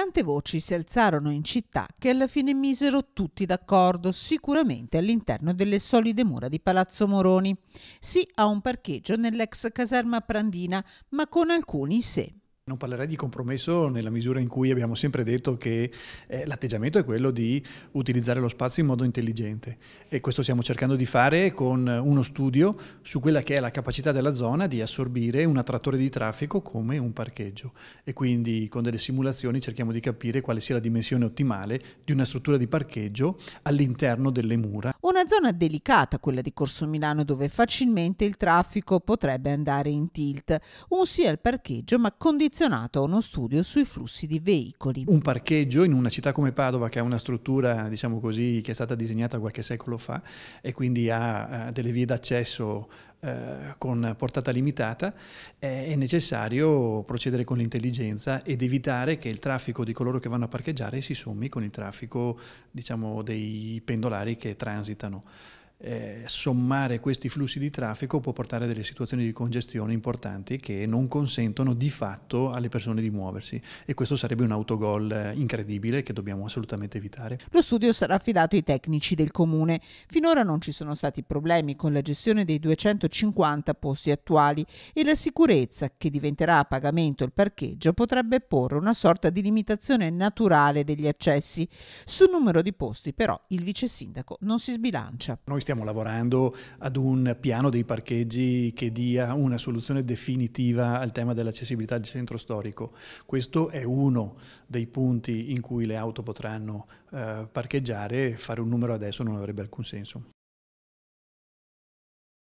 tante voci si alzarono in città che alla fine misero tutti d'accordo, sicuramente all'interno delle solide mura di Palazzo Moroni. Sì a un parcheggio nell'ex caserma Prandina, ma con alcuni se. Non parlerei di compromesso nella misura in cui abbiamo sempre detto che eh, l'atteggiamento è quello di utilizzare lo spazio in modo intelligente e questo stiamo cercando di fare con uno studio su quella che è la capacità della zona di assorbire un attrattore di traffico come un parcheggio e quindi con delle simulazioni cerchiamo di capire quale sia la dimensione ottimale di una struttura di parcheggio all'interno delle mura. Una zona delicata quella di Corso Milano dove facilmente il traffico potrebbe andare in tilt, un sì al parcheggio ma condizionato relazionato uno studio sui flussi di veicoli. Un parcheggio in una città come Padova, che ha una struttura, diciamo così, che è stata disegnata qualche secolo fa e quindi ha eh, delle vie d'accesso eh, con portata limitata, eh, è necessario procedere con l'intelligenza ed evitare che il traffico di coloro che vanno a parcheggiare si sommi con il traffico diciamo, dei pendolari che transitano eh, sommare questi flussi di traffico può portare a delle situazioni di congestione importanti che non consentono di fatto alle persone di muoversi e questo sarebbe un autogol eh, incredibile che dobbiamo assolutamente evitare. Lo studio sarà affidato ai tecnici del comune. Finora non ci sono stati problemi con la gestione dei 250 posti attuali e la sicurezza che diventerà a pagamento il parcheggio potrebbe porre una sorta di limitazione naturale degli accessi. Sul numero di posti però il vice sindaco non si sbilancia. Noi stiamo lavorando ad un piano dei parcheggi che dia una soluzione definitiva al tema dell'accessibilità del centro storico. Questo è uno dei punti in cui le auto potranno eh, parcheggiare, fare un numero adesso non avrebbe alcun senso.